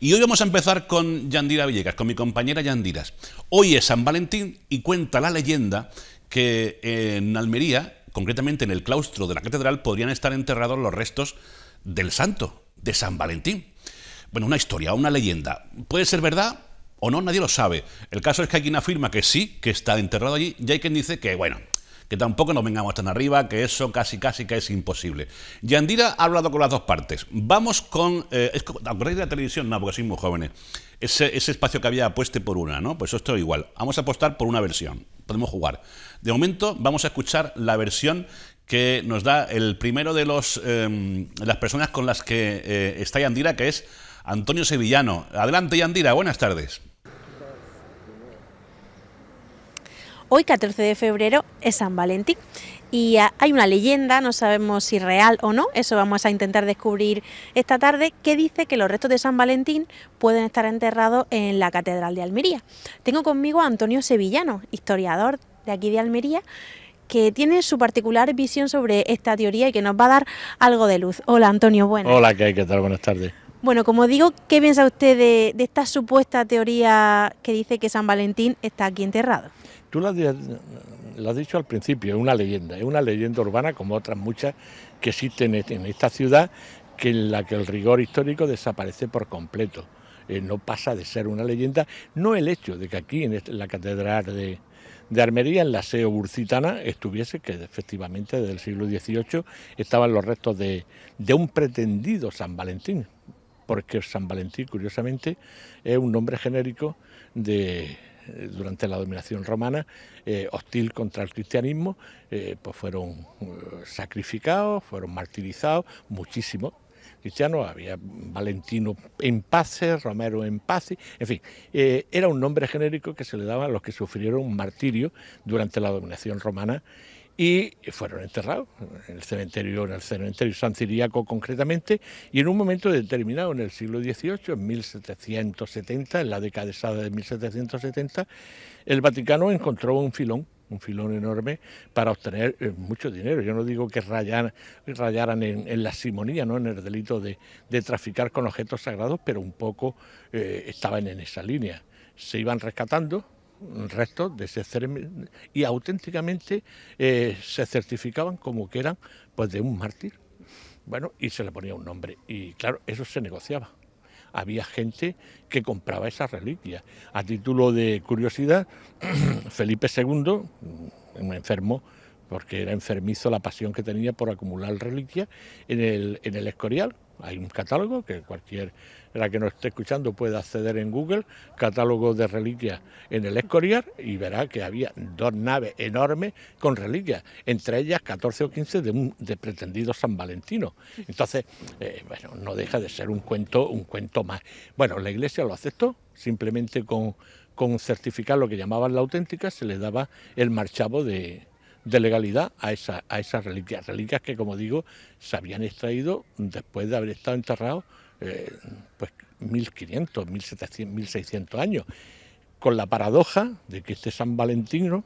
Y hoy vamos a empezar con Yandira Villegas, con mi compañera Yandiras. Hoy es San Valentín y cuenta la leyenda que en Almería, concretamente en el claustro de la catedral, podrían estar enterrados los restos del santo, de San Valentín. Bueno, una historia, una leyenda. Puede ser verdad o no, nadie lo sabe. El caso es que hay quien afirma que sí, que está enterrado allí, y hay quien dice que, bueno, que tampoco nos vengamos tan arriba, que eso casi casi que es imposible. Yandira ha hablado con las dos partes. Vamos con... Eh, es, la televisión? No, porque sois jóvenes. Ese, espacio que había apueste por una, ¿no? Pues esto igual. Vamos a apostar por una versión. Podemos jugar. De momento vamos a escuchar la versión que nos da el primero de los, em, las personas con las que eh, está Yandira, que es Antonio Sevillano. Adelante, Yandira, buenas tardes. Hoy, 14 de febrero, es San Valentín y ah, hay una leyenda, no sabemos si real o no, eso vamos a intentar descubrir esta tarde, que dice que los restos de San Valentín pueden estar enterrados en la Catedral de Almería. Tengo conmigo a Antonio Sevillano, historiador de aquí de Almería, que tiene su particular visión sobre esta teoría y que nos va a dar algo de luz. Hola Antonio, buenas. Hola, ¿qué, hay? ¿Qué tal? Buenas tardes. Bueno, como digo, ¿qué piensa usted de, de esta supuesta teoría que dice que San Valentín está aquí enterrado? Tú lo has, dicho al principio, es una leyenda, es una leyenda urbana como otras muchas que existen en esta ciudad, que en la que el rigor histórico desaparece por completo. Eh, no pasa de ser una leyenda, no el hecho de que aquí en la catedral de, Armería, en la SEO burcitana, estuviese, que efectivamente desde el siglo XVIII estaban los restos de, de un pretendido San Valentín, porque San Valentín, curiosamente, es un nombre genérico de eh, durante la dominación romana, eh, hostil contra el cristianismo, eh, pues fueron sacrificados, fueron martirizados, muchísimos cristianos, había Valentino en Pace, Romero en paz en fin, era un nombre genérico que se le daba a los que sufrieron martirio durante la dominación romana y fueron enterrados en el cementerio, en el cementerio San Ciriaco concretamente, y en un momento determinado, en el siglo XVIII, en 1770, en la década de 1770, el Vaticano encontró un filón un filón enorme para obtener eh, mucho dinero. Yo no digo que rayaran, rayaran en, la simonía, ¿no? en el delito de, de, traficar con objetos sagrados, pero un poco eh, estaban en esa línea. Se iban rescatando, restos de ese y auténticamente eh, se certificaban como que eran pues de un mártir. Bueno, y se le ponía un nombre. Y claro, eso se negociaba. Había gente que compraba esas reliquias. A título de curiosidad, Felipe II, un enfermo, porque era enfermizo la pasión que tenía por acumular reliquias en el, en el Escorial. Hay un catálogo que cualquier que nos esté escuchando puede acceder en Google, catálogo de reliquias en el Escorial, y verá que había dos naves enormes con reliquias, entre ellas 14 o 15 de, un, de pretendido San Valentino. Entonces, eh, bueno, no deja de ser un cuento, un cuento más. Bueno, la iglesia lo aceptó simplemente con, con certificar lo que llamaban la auténtica, se le daba el marchavo de, de legalidad a, esa, a esas reliquias, reliquias que como digo se habían extraído después de haber estado enterrados eh, pues 1500, 1700, 1600 años, con la paradoja de que este San Valentino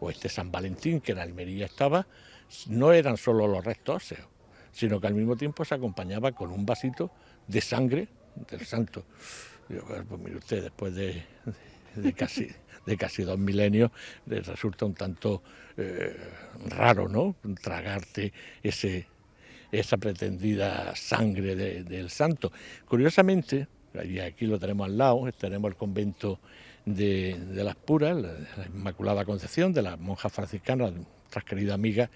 o este San Valentín que en Almería estaba, no eran solo los restos óseos, sino que al mismo tiempo se acompañaba con un vasito de sangre del santo. pues mire usted, después de casi de casi dos milenios, les resulta un tanto eh, raro, ¿no? Tragarte ese, esa pretendida sangre del santo. Curiosamente, y aquí lo tenemos al lado, tenemos el convento de, las Puras, la, Inmaculada Concepción, de las monjas franciscanas, ...tras querida amiga...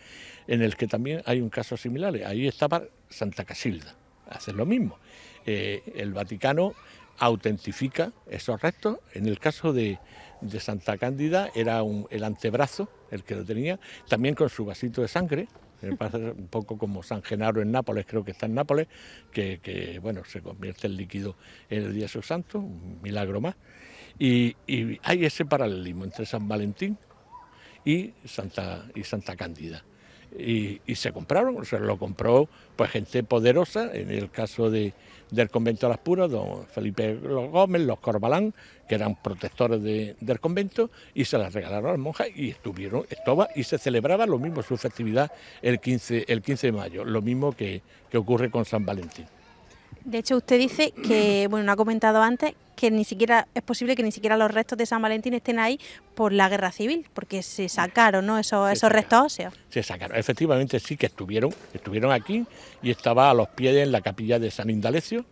en el que también hay un caso similar. Ahí estaba Santa Casilda, hacer lo mismo. Eh, el Vaticano autentifica esos restos. En el caso de, Santa Cándida era el antebrazo el que lo tenía, también con su vasito de sangre. un poco como San Genaro en Nápoles, creo que está en Nápoles, que, bueno, se convierte el líquido en el Día de su Santos, un milagro más. Y, y hay ese paralelismo entre San Valentín y Santa, y Santa Cándida y, se compraron, o sea, lo compró pues gente poderosa, en el caso de, del convento de las Puras, don Felipe Gómez, los Corbalán, que eran protectores del convento, y se las regalaron a las monjas y estuvieron, y se celebraba lo mismo, su festividad el 15, el 15 de mayo, lo mismo que, que ocurre con San Valentín. De hecho, usted dice que, bueno, no ha comentado antes que ni siquiera es posible que ni siquiera los restos de San Valentín estén ahí por la guerra civil, porque se sacaron, ¿no? Esos, esos restos óseos. Se sacaron, efectivamente sí que estuvieron, estuvieron aquí y estaba a los pies en la capilla de San Indalecio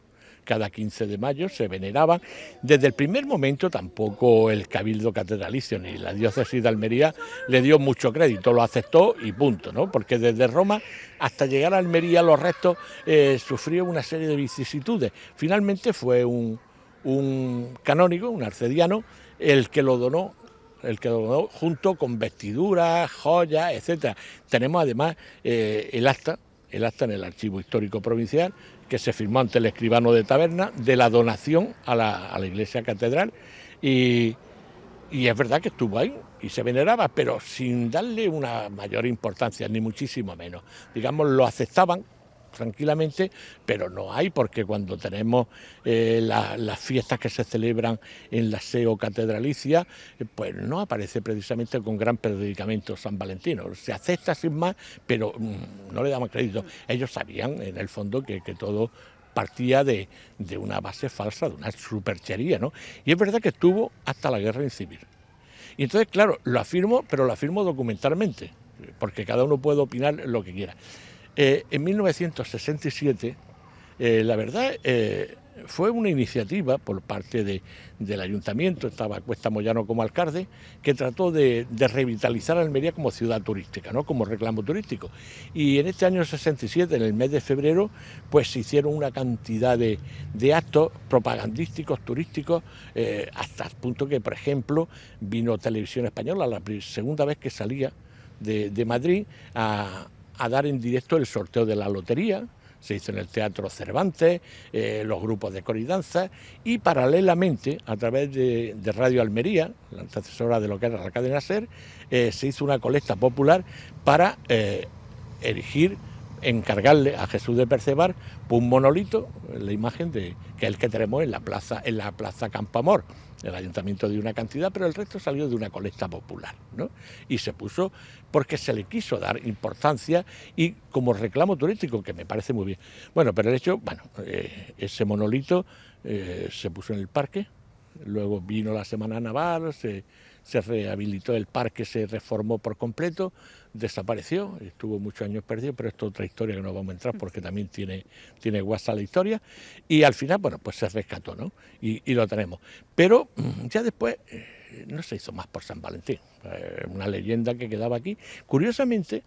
cada 15 de mayo, se veneraban. Desde el primer momento tampoco el Cabildo Catedralicio ni la diócesis de Almería le dio mucho crédito, lo aceptó y punto, ¿no? Porque desde Roma hasta llegar a Almería los restos sufrieron eh, sufrió una serie de vicisitudes. Finalmente fue un, canónigo, un arcediano, el que lo donó el que donó junto con vestiduras, joyas, etcétera. Tenemos además eh, el acta, el acta en el archivo histórico provincial que se firmó ante el escribano de taberna de la donación a la, iglesia catedral y, es verdad que estuvo ahí y se veneraba, pero sin darle una mayor importancia, ni muchísimo menos. Digamos, lo aceptaban tranquilamente, pero no hay, porque cuando tenemos eh, las fiestas que se celebran en la SEO catedralicia, eh, pues no aparece precisamente con gran predicamento San Valentino. Se acepta sin más, pero mm, no le damos crédito. Ellos sabían, en el fondo, que, todo partía de, una base falsa, de una superchería, ¿no? Y es verdad que estuvo hasta la guerra civil. Y entonces, claro, lo afirmo, pero lo afirmo documentalmente, porque cada uno puede opinar lo que quiera. Eh, en 1967, eh, la verdad, eh, fue una iniciativa por parte del ayuntamiento, estaba Cuesta Moyano como alcalde, que trató de, revitalizar Almería como ciudad turística, ¿no? como reclamo turístico. Y en este año 67, en el mes de febrero, pues se hicieron una cantidad de, actos propagandísticos, turísticos, hasta el punto que, por ejemplo, vino Televisión Española, la segunda vez que salía de, de Madrid, a, a dar en directo el sorteo de la lotería, se hizo en el Teatro Cervantes, eh, los grupos de coridanza y paralelamente a través de, Radio Almería, la antecesora de lo que era la cadena SER, eh, se hizo una colecta popular para eh, erigir encargarle a Jesús de Percebar pues, un monolito, la imagen de que es el que tenemos en la plaza, en la plaza Campamor. El ayuntamiento dio una cantidad, pero el resto salió de una colecta popular. Y se puso porque se le quiso dar importancia y como reclamo turístico, que me parece muy bien. Bueno, pero el hecho, bueno, eh, ese monolito eh, se puso en el parque, Luego vino la Semana Naval, se, rehabilitó el parque, se reformó por completo, desapareció, estuvo muchos años perdido, pero esto es otra historia que no vamos a entrar porque también tiene, tiene la historia. Y al final, bueno, pues se rescató, ¿no? Y, lo tenemos. Pero mm, ya después eh, no se hizo más por San Valentín, eh, una leyenda que quedaba aquí. Curiosamente,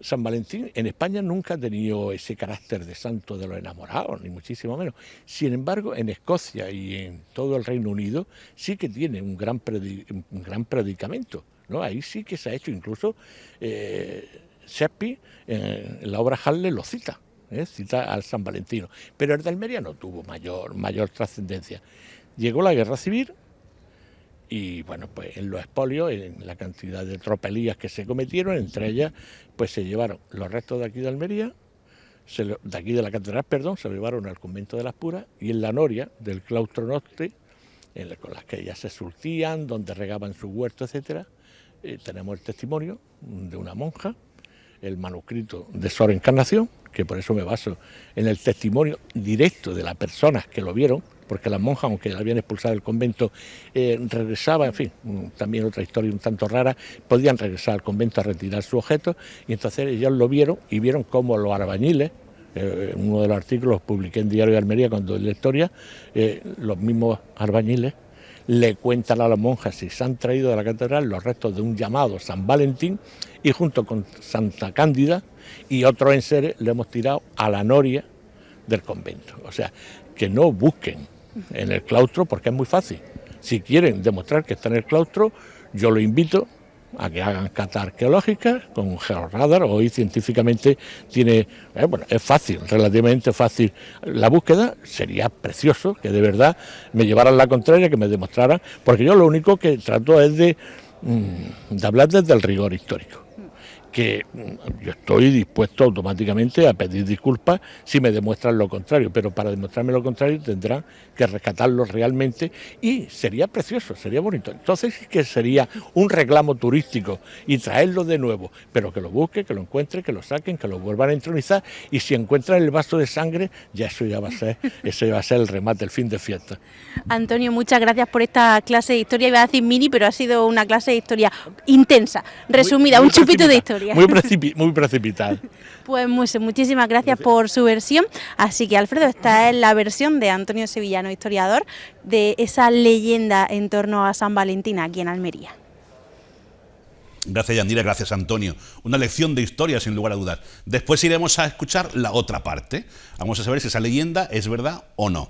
San Valentín en España nunca ha tenido ese carácter de santo de los enamorados, ni muchísimo menos. Sin embargo, en Escocia y en todo el Reino Unido sí que tiene un gran, gran predicamento. ¿no? Ahí sí que se ha hecho, incluso eh, en eh, la obra Halle lo cita, ¿eh? cita al San Valentino. Pero el de Almería no tuvo mayor, mayor trascendencia. Llegó la guerra civil y bueno, pues en los espolios, en la cantidad de tropelías que se cometieron, entre ellas, pues se llevaron los restos de aquí de Almería, de aquí de la catedral, perdón, se lo llevaron al convento de las Puras y en la noria del claustro norte, en con las que ellas se surtían, donde regaban su huerto, etcétera, eh, tenemos el testimonio de una monja, el manuscrito de su Encarnación, que por eso me baso en el testimonio directo de las personas que lo vieron, porque las monjas, aunque las habían expulsado del convento, eh, regresaban, en fin, también otra historia un tanto rara, podían regresar al convento a retirar su objeto... y entonces ellos lo vieron y vieron cómo los arbañiles, eh, uno de los artículos publiqué en Diario de Almería cuando la historia, eh, los mismos arbañiles le cuentan a las monjas si se han traído de la catedral los restos de un llamado San Valentín y junto con Santa Cándida, y otros enseres le hemos tirado a la noria del convento. O sea, que no busquen en el claustro porque es muy fácil. Si quieren demostrar que está en el claustro, yo lo invito a que hagan cata arqueológica con un georradar. Hoy científicamente tiene, eh, bueno, es fácil, relativamente fácil la búsqueda. Sería precioso que de verdad me llevaran la contraria, que me demostraran, porque yo lo único que trato es de mm, hablar desde el rigor histórico que mm, yo estoy dispuesto automáticamente a pedir disculpas si me demuestran lo contrario, pero para demostrarme lo contrario tendrán que rescatarlo realmente y sería precioso, sería bonito. Entonces que sería un reclamo turístico y traerlo de nuevo, pero que lo busque, que lo encuentre, que lo saquen, que lo vuelvan a entronizar y si encuentran el vaso de sangre, ya eso ya va a ser, eso va a ser el remate, el fin de fiesta. Antonio, muchas gracias por esta clase de historia, iba a decir mini, pero ha sido una clase de historia intensa, resumida, un chupito de historia. Muy, precipi muy Pues muchísimas gracias por su versión. Así que Alfredo, esta es la versión de Antonio Sevillano, historiador, de esa leyenda en torno a San Valentín aquí en Almería. Gracias Yandira, gracias Antonio. Una lección de historia sin lugar a dudas. Después iremos a escuchar la otra parte. Vamos a saber si esa leyenda es verdad o no.